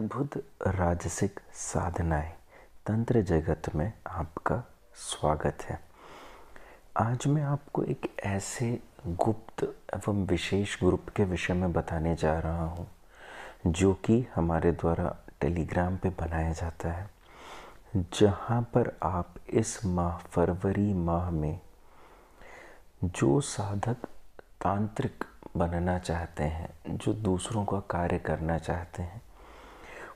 अद्भुत राजसिक साधनाएं तंत्र जगत में आपका स्वागत है आज मैं आपको एक ऐसे गुप्त एवं विशेष ग्रुप के विषय में बताने जा रहा हूँ जो कि हमारे द्वारा टेलीग्राम पे बनाया जाता है जहाँ पर आप इस माह फरवरी माह में जो साधक तांत्रिक बनना चाहते हैं जो दूसरों का कार्य करना चाहते हैं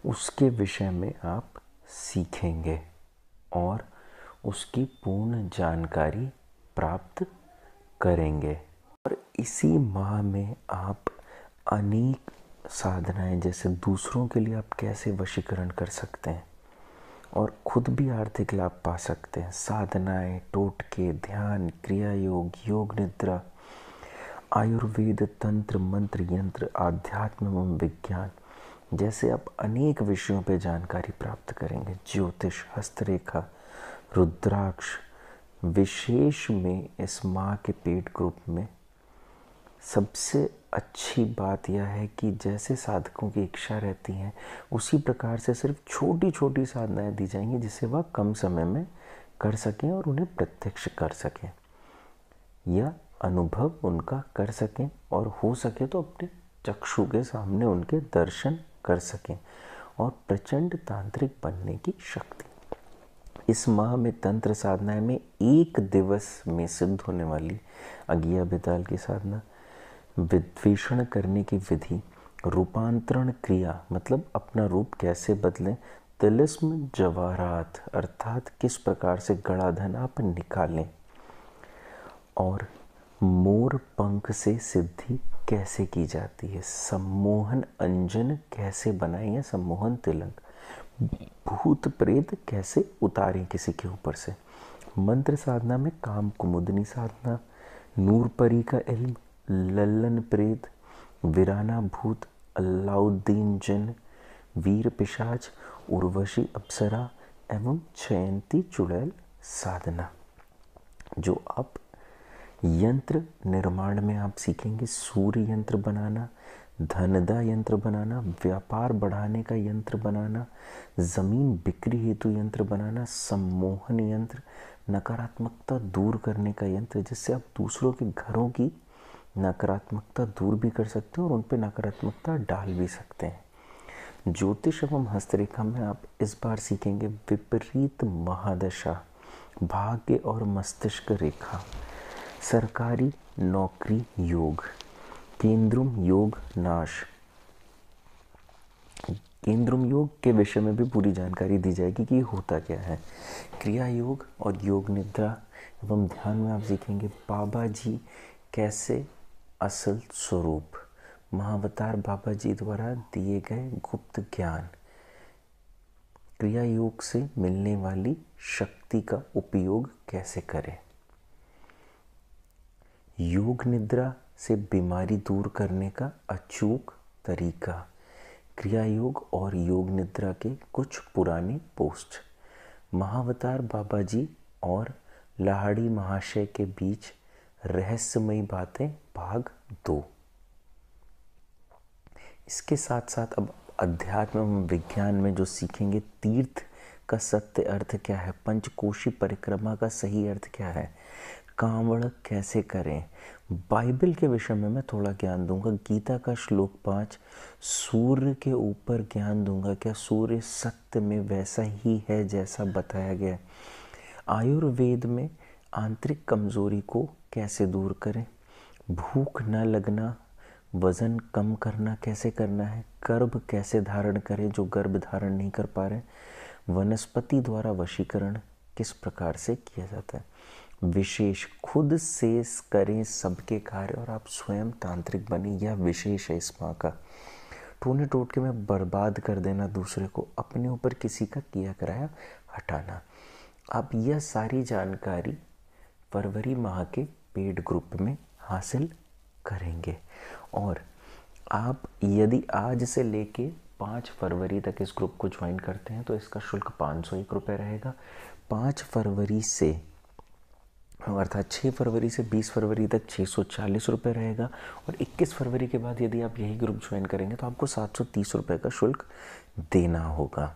उसके विषय में आप सीखेंगे और उसकी पूर्ण जानकारी प्राप्त करेंगे और इसी माह में आप अनेक साधनाएं जैसे दूसरों के लिए आप कैसे वशीकरण कर सकते हैं और खुद भी आर्थिक लाभ पा सकते हैं साधनाएं टोटके ध्यान क्रिया योग योग निद्रा आयुर्वेद तंत्र मंत्र यंत्र आध्यात्म एवं विज्ञान जैसे आप अनेक विषयों पर जानकारी प्राप्त करेंगे ज्योतिष हस्तरेखा रुद्राक्ष विशेष में इस माँ के पेट ग्रुप में सबसे अच्छी बात यह है कि जैसे साधकों की इच्छा रहती है उसी प्रकार से सिर्फ छोटी छोटी साधनाएं दी जाएंगी जिससे वह कम समय में कर सकें और उन्हें प्रत्यक्ष कर सकें या अनुभव उनका कर सकें और हो सके तो अपने चक्षु के सामने उनके दर्शन कर सकें और प्रचंड तांत्रिक बनने की शक्ति इस माह में तंत्र साधना में एक दिवस में सिद्ध होने वाली अगिया बेताल की साधना विद्वेषण करने की विधि रूपांतरण क्रिया मतलब अपना रूप कैसे बदलें तिलस्म जवाहरात अर्थात किस प्रकार से गड़ाधन आप निकालें और मोर पंख से सिद्धि कैसे की जाती है सम्मोहन अंजन कैसे बनाए या सम्मोहन तिलक भूत प्रेत कैसे उतारें किसी के ऊपर से मंत्र साधना में काम कुमुदनी साधना नूर परी का इल्म लल्लन प्रेत वीराना भूत अलाउद्दीन जन वीर पिशाच उर्वशी अप्सरा एवं चयंती चुड़ैल साधना जो आप यंत्र निर्माण में आप सीखेंगे सूर्य यंत्र बनाना धनदा यंत्र बनाना व्यापार बढ़ाने का यंत्र बनाना ज़मीन बिक्री हेतु यंत्र बनाना सम्मोहन यंत्र नकारात्मकता दूर करने का यंत्र जिससे आप दूसरों के घरों की नकारात्मकता दूर भी कर सकते हो और उन पर नकारात्मकता डाल भी सकते हैं ज्योतिष एवं हस्तरेखा में आप इस बार सीखेंगे विपरीत महादशा भाग्य और मस्तिष्क रेखा सरकारी नौकरी योग केंद्रम योग नाश केंद्रम योग के विषय में भी पूरी जानकारी दी जाएगी कि होता क्या है क्रिया योग और योग निद्रा एवं ध्यान में आप सीखेंगे बाबा जी कैसे असल स्वरूप महावतार बाबा जी द्वारा दिए गए गुप्त ज्ञान क्रिया योग से मिलने वाली शक्ति का उपयोग कैसे करें योग निद्रा से बीमारी दूर करने का अचूक तरीका क्रिया योग और योग निद्रा के कुछ पुराने पोस्ट महावतार बाबा जी और लाहड़ी महाशय के बीच रहस्यमयी बातें भाग दो इसके साथ साथ अब अध्यात्म एवं विज्ञान में जो सीखेंगे तीर्थ का सत्य अर्थ क्या है पंचकोशी परिक्रमा का सही अर्थ क्या है कांवड़ कैसे करें बाइबल के विषय में मैं थोड़ा ज्ञान दूंगा गीता का श्लोक पाँच सूर्य के ऊपर ज्ञान दूंगा क्या सूर्य सत्य में वैसा ही है जैसा बताया गया है आयुर्वेद में आंतरिक कमजोरी को कैसे दूर करें भूख न लगना वज़न कम करना कैसे करना है गर्भ कैसे धारण करें जो गर्भ धारण नहीं कर पा रहे वनस्पति द्वारा वशीकरण किस प्रकार से किया जाता है विशेष खुद से करें सबके कार्य और आप स्वयं तांत्रिक बने यह विशेष है इस माँ का टोने टोट के मैं बर्बाद कर देना दूसरे को अपने ऊपर किसी का किया कराया हटाना आप यह सारी जानकारी फरवरी माह के पेड ग्रुप में हासिल करेंगे और आप यदि आज से लेके पाँच फरवरी तक इस ग्रुप को ज्वाइन करते हैं तो इसका शुल्क पाँच सौ एक रुपये रहेगा पाँच फरवरी से अर्थात 6 फरवरी से 20 फरवरी तक छः सौ चालीस रुपये रहेगा और 21 फरवरी के बाद यदि आप यही ग्रुप ज्वाइन करेंगे तो आपको सात सौ तीस रुपये का शुल्क देना होगा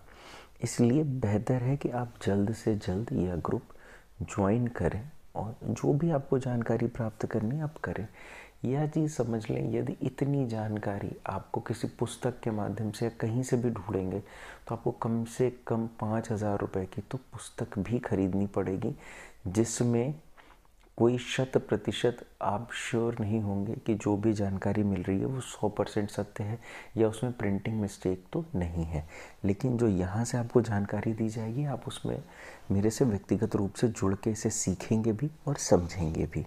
इसलिए बेहतर है कि आप जल्द से जल्द यह ग्रुप ज्वाइन करें और जो भी आपको जानकारी प्राप्त करनी आप करें यह चीज़ समझ लें यदि इतनी जानकारी आपको किसी पुस्तक के माध्यम से या कहीं से भी ढूंढेंगे तो आपको कम से कम पाँच हज़ार रुपये की तो पुस्तक भी खरीदनी पड़ेगी जिसमें कोई शत प्रतिशत आप श्योर नहीं होंगे कि जो भी जानकारी मिल रही है वो सौ परसेंट सत्य है या उसमें प्रिंटिंग मिस्टेक तो नहीं है लेकिन जो यहाँ से आपको जानकारी दी जाएगी आप उसमें मेरे से व्यक्तिगत रूप से जुड़ के इसे सीखेंगे भी और समझेंगे भी